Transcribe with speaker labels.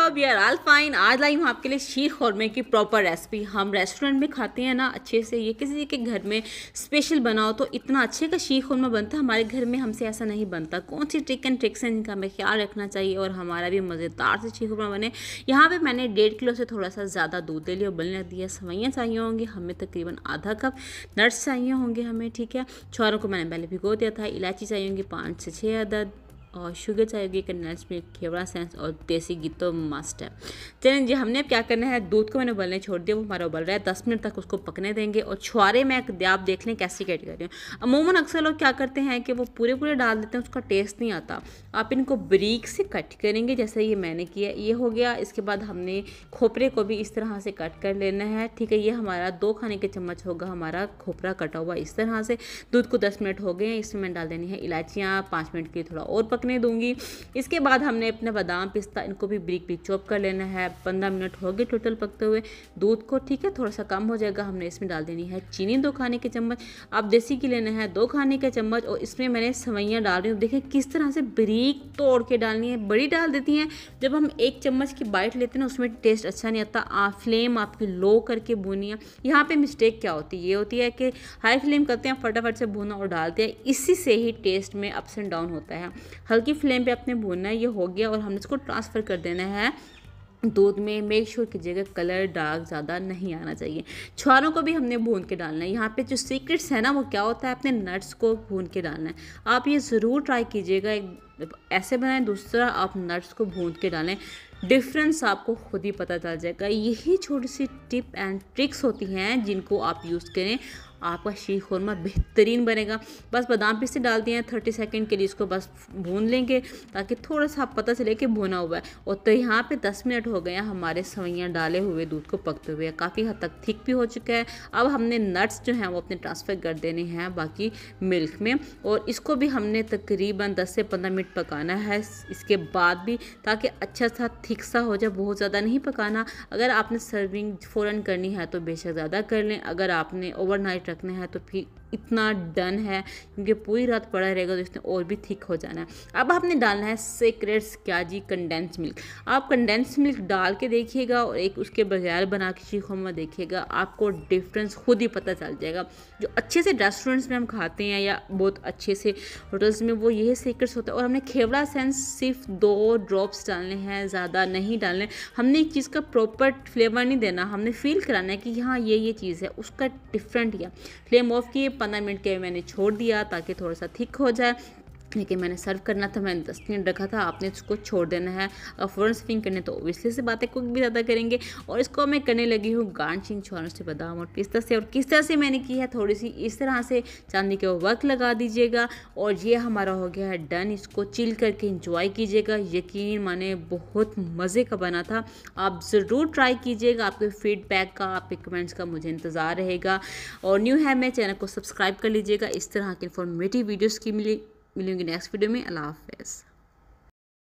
Speaker 1: साहब यार आल फाइन आज लाई हूँ आपके लिए शीर खौरमे की प्रॉपर रेसिपी हम रेस्टोरेंट में खाते हैं ना अच्छे से ये किसी के घर में स्पेशल बनाओ तो इतना अच्छे का शीर खौरमा बनता है हमारे घर में हमसे ऐसा नहीं बनता कौन सी ट्रिक एंड ट्रिक्स हैं जिनका हमें ख्याल रखना चाहिए और हमारा भी मज़ेदार से शीर कौरमा बने यहाँ पर मैंने डेढ़ किलो से थोड़ा सा ज़्यादा दूध ले लिया बनने दिया सवैयाँ चाहिए होंगी हमें तकरीबन आधा कप नट्स चाहिए होंगे हमें ठीक है छुआरों को मैंने पहले भिगो दिया था इलायची चाहिए होंगी पाँच से छः अदद और शुगर होगी कंडेंस मिल्क खेवड़ा सेंस और देसी तो मस्ट है चलें जी हमने क्या करना है दूध को मैंने उबलने छोड़ दिया वो हमारा उबल रहा है दस मिनट तक उसको पकने देंगे और छुआरे में आप देख लें कैसी रही हूँ अमूमन अक्सर लोग क्या करते हैं कि वो पूरे पूरे डाल देते हैं उसका टेस्ट नहीं आता आप इनको ब्रीक से कट करेंगे जैसे ये मैंने किया ये हो गया इसके बाद हमने खोपरे को भी इस तरह से कट कर लेना है ठीक है ये हमारा दो खाने के चम्मच होगा हमारा खोपरा कटा हुआ इस तरह से दूध को दस मिनट हो गए हैं इसमें मैंने डाल देनी है इलायचियाँ पाँच मिनट के लिए थोड़ा और पक पकने दूंगी इसके बाद हमने अपने बादाम पिस्ता इनको भी ब्रिक ब्रिक चॉप कर लेना है पंद्रह मिनट हो गए टोटल पकते हुए दूध को ठीक है थोड़ा सा कम हो जाएगा हमने इसमें डाल देनी है चीनी दो खाने के चम्मच आप देसी की लेना है दो खाने के चम्मच और इसमें मैंने सवैयाँ डाल रही हूँ देखें किस तरह से ब्रिक तोड़ के डालनी है बड़ी डाल देती हैं जब हम एक चम्मच की बाइट लेते हैं ना उसमें टेस्ट अच्छा नहीं आता आप फ्लेम आपकी लो करके भूनिया यहाँ पे मिस्टेक क्या होती है ये होती है कि हाई फ्लेम करते हैं फटाफट से भूना और डालते हैं इसी से ही टेस्ट में अप्स एंड डाउन होता है हल्की फ्लेम पे आपने भूनना है ये हो गया और हमने इसको ट्रांसफ़र कर देना है दूध में मेक श्योर कीजिएगा कलर डार्क ज़्यादा नहीं आना चाहिए छुआरों को भी हमने भून के डालना है यहाँ पे जो सीक्रेट्स है ना वो क्या होता है अपने नट्स को भून के डालना है आप ये ज़रूर ट्राई कीजिएगा एक ऐसे बनाएं दूसरा आप नट्स को भून के डालें डिफरेंस आपको खुद ही पता चल जाएगा यही छोटी सी टिप एंड ट्रिक्स होती हैं जिनको आप यूज़ करें आपका शीर खुरमा बेहतरीन बनेगा बस बादाम पिस्ते डाल दिए हैं थर्टी सेकेंड के लिए इसको बस भून लेंगे ताकि थोड़ा सा आप पता चले कि भुना हुआ है और तो यहाँ पे दस मिनट हो गए हैं हमारे सवैयाँ डाले हुए दूध को पकते हुए काफ़ी हद तक थिक भी हो चुका है अब हमने नट्स जो हैं वो अपने ट्रांसफ़र कर देने हैं बाकी मिल्क में और इसको भी हमने तकरीबन दस से पंद्रह मिनट पकाना है इसके बाद भी ताकि अच्छा सा थिक सा हो जाए बहुत ज़्यादा नहीं पकाना अगर आपने सर्विंग फ़ौरन करनी है तो बेशक ज़्यादा कर लें अगर आपने ओवरनाइट रखना है तो फिर इतना डन है क्योंकि पूरी रात पड़ा रहेगा तो इसने और भी थिक हो जाना है अब आपने डालना है सेक्रेट क्या जी कंडेंस मिल्क आप कंडेंस मिल्क डाल के देखिएगा और एक उसके बगैर बना के चीखों में देखिएगा आपको डिफरेंस खुद ही पता चल जाएगा जो अच्छे से रेस्टोरेंट्स में हम खाते हैं या बहुत अच्छे से होटल्स में वो यही सीक्रेट्स होता है और हमने खेवड़ा सेंस सिर्फ दो ड्रॉप्स डालने हैं ज़्यादा नहीं डालने हमने एक चीज़ का प्रॉपर फ्लेवर नहीं देना हमने फील कराना है कि हाँ ये ये चीज़ है उसका डिफरेंट या फ्लेम ऑफ की पंद्रह मिनट के मैंने छोड़ दिया ताकि थोड़ा सा थिक हो जाए लेकिन मैंने सर्व करना था मैंने दस मिनट रखा था आपने इसको छोड़ देना है और फ़ौरन सर्विंग करने तो ओबियसली से बातें कुक भी ज़्यादा करेंगे और इसको मैं करने लगी हूँ गार्निश इंश्योरेंस से बादाम और पिस्ता से और किस तरह से मैंने की है थोड़ी सी इस तरह से चांदी के वर्क लगा दीजिएगा और ये हमारा हो गया है डन इसको चिल करके इंजॉय कीजिएगा यकीन माने बहुत मज़े का बना था आप ज़रूर ट्राई कीजिएगा आपके फीडबैक का आपके कमेंट्स का मुझे इंतज़ार रहेगा और न्यू है मेरे चैनल को सब्सक्राइब कर लीजिएगा इस तरह की इन्फॉर्मेटिव वीडियोज़ की मिली मिलेंगे नेक्स्ट वीडियो में अल्लाह हाफिज़